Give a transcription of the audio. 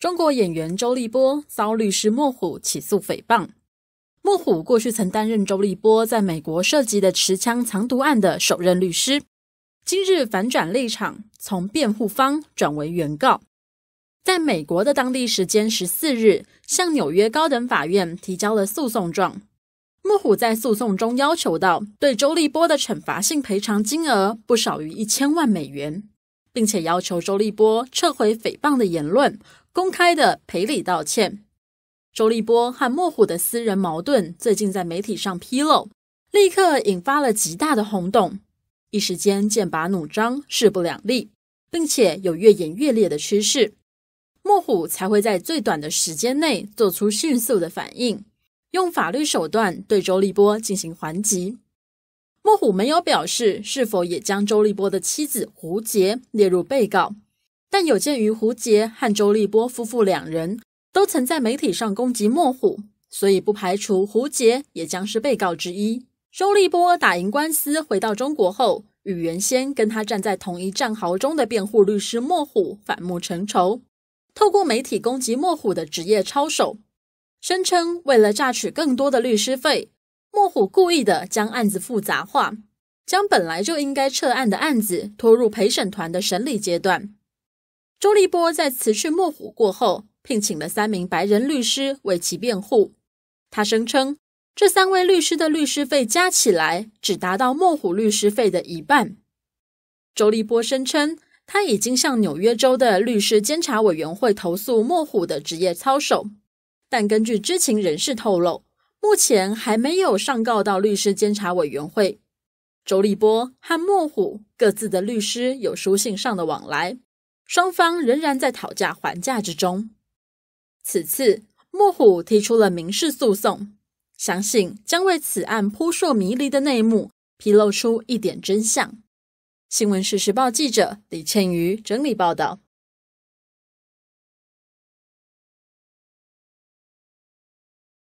中国演员周立波遭律师莫虎起诉诽谤。莫虎过去曾担任周立波在美国涉及的持枪藏毒案的首任律师，今日反转立场，从辩护方转为原告。在美国的当地时间十四日，向纽约高等法院提交了诉讼状。莫虎在诉讼中要求到对周立波的惩罚性赔偿金额不少于一千万美元，并且要求周立波撤回诽谤的言论。公开的赔礼道歉。周立波和莫虎的私人矛盾最近在媒体上披露，立刻引发了极大的轰动，一时间剑拔弩张，势不两立，并且有越演越烈的趋势。莫虎才会在最短的时间内做出迅速的反应，用法律手段对周立波进行还击。莫虎没有表示是否也将周立波的妻子胡洁列入被告。但有鉴于胡杰和周立波夫妇两人都曾在媒体上攻击莫虎，所以不排除胡杰也将是被告之一。周立波打赢官司回到中国后，与原先跟他站在同一战壕中的辩护律师莫虎反目成仇，透过媒体攻击莫虎的职业操守，声称为了榨取更多的律师费，莫虎故意的将案子复杂化，将本来就应该撤案的案子拖入陪审团的审理阶段。周立波在辞去莫虎过后，聘请了三名白人律师为其辩护。他声称，这三位律师的律师费加起来只达到莫虎律师费的一半。周立波声称，他已经向纽约州的律师监察委员会投诉莫虎的职业操守，但根据知情人士透露，目前还没有上告到律师监察委员会。周立波和莫虎各自的律师有书信上的往来。双方仍然在讨价还价之中。此次莫虎提出了民事诉讼，相信将为此案扑朔迷离的内幕披露出一点真相。新闻时报记者李倩瑜整理报道。